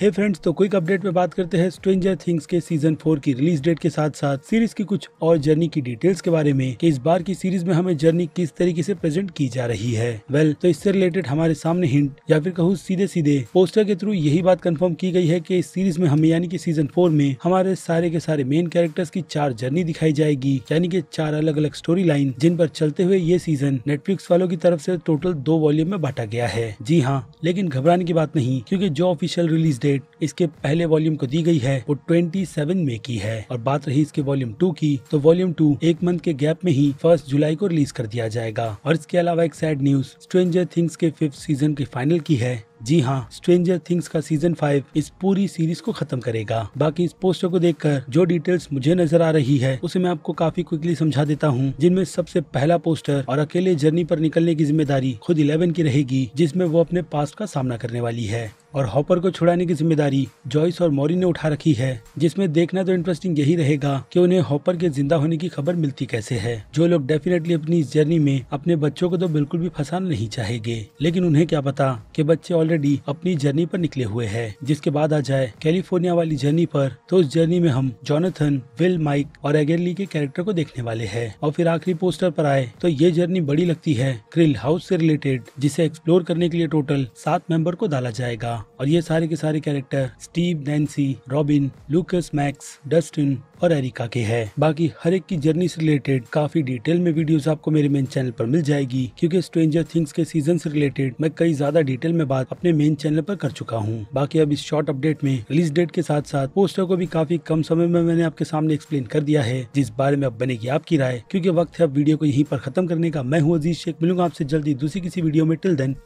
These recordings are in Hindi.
hey फ्रेंड्स तो क्विक अपडेट में बात करते हैं स्ट्रेंजर थिंग्स के सीजन फोर की रिलीज डेट के साथ साथ सीरीज की कुछ और जर्नी की डिटेल्स के बारे में कि इस बार की सीरीज में हमें जर्नी किस तरीके से प्रेजेंट की जा रही है वेल well, तो इससे रिलेटेड हमारे सामने हिंट या फिर कहूँ सीधे सीधे पोस्टर के थ्रू यही बात कन्फर्म की गई है की इस सीरीज में हमें यानी की सीजन फोर में हमारे सारे के सारे मेन कैरेक्टर्स की चार जर्नी दिखाई जाएगी यानी की चार अलग अलग स्टोरी लाइन जिन पर चलते हुए ये सीजन नेटफ्लिक्स वालों की तरफ ऐसी टोटल दो वॉल्यूम में बांटा गया है जी हाँ लेकिन घबराने की बात नहीं क्यूँकी जो ऑफिशियल रिलीज डेट इसके पहले वॉल्यूम को दी गई है वो 27 में की है और बात रही इसके वॉल्यूम टू की तो वॉल्यूम टू एक मंथ के गैप में ही फर्स्ट जुलाई को रिलीज कर दिया जाएगा और इसके अलावा एक सैड न्यूज स्ट्रेंजर थिंग्स के फिफ्थ सीजन के फाइनल की है जी हाँ स्ट्रेंजर थिंग्स का सीजन फाइव इस पूरी सीरीज को खत्म करेगा बाकी इस पोस्टर को देखकर जो डिटेल्स मुझे नजर आ रही है उसे मैं आपको काफी क्विकली समझा देता हूँ जिनमें सबसे पहला पोस्टर और अकेले जर्नी पर निकलने की जिम्मेदारी खुद इलेवन की रहेगी जिसमें वो अपने पास्ट का सामना करने वाली है और हॉपर को छुड़ाने की जिम्मेदारी जॉइस और मॉरी ने उठा रखी है जिसमें देखना तो इंटरेस्टिंग यही रहेगा कि उन्हें हॉपर के जिंदा होने की खबर मिलती कैसे है जो लोग डेफिनेटली अपनी इस जर्नी में अपने बच्चों को तो बिल्कुल भी फंसाना नहीं चाहेंगे लेकिन उन्हें क्या पता की बच्चे ऑलरेडी अपनी जर्नी पर निकले हुए हैं जिसके बाद आ जाए कैलिफोर्निया वाली जर्नी पर तो उस जर्नी में हम जॉनथन विल माइक और एगेरली के कैरेक्टर को देखने वाले हैं और फिर आखिरी पोस्टर पर आए तो ये जर्नी बड़ी लगती है क्रिल हाउस से रिलेटेड जिसे एक्सप्लोर करने के लिए टोटल सात मेंबर को डाला जाएगा और ये सारे के सारे character Steve Nancy Robin Lucas Max Dustin और एरिका के है बाकी हर एक की जर्नी से रिलेटेड काफी डिटेल में वीडियोस आपको मेरे मेन चैनल पर मिल जाएगी क्योंकि स्ट्रेंजर थिंग्स के सीजन से रिलेटेड मैं कई ज्यादा डिटेल में बात अपने मेन चैनल पर कर चुका हूँ बाकी अब इस शॉर्ट अपडेट में रिलीज डेट के साथ साथ पोस्टर को भी काफी कम समय में मैंने आपके सामने एक्सप्लेन कर दिया है जिस बारे में अब बनेगी आपकी राय क्यूँकी वक्त है अब वीडियो को यहीं पर खत्म करने का मैं हूँ अजीज शेख मिलूंगा आपसे जल्दी दूसरी किसी वीडियो में टिल देन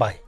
बाय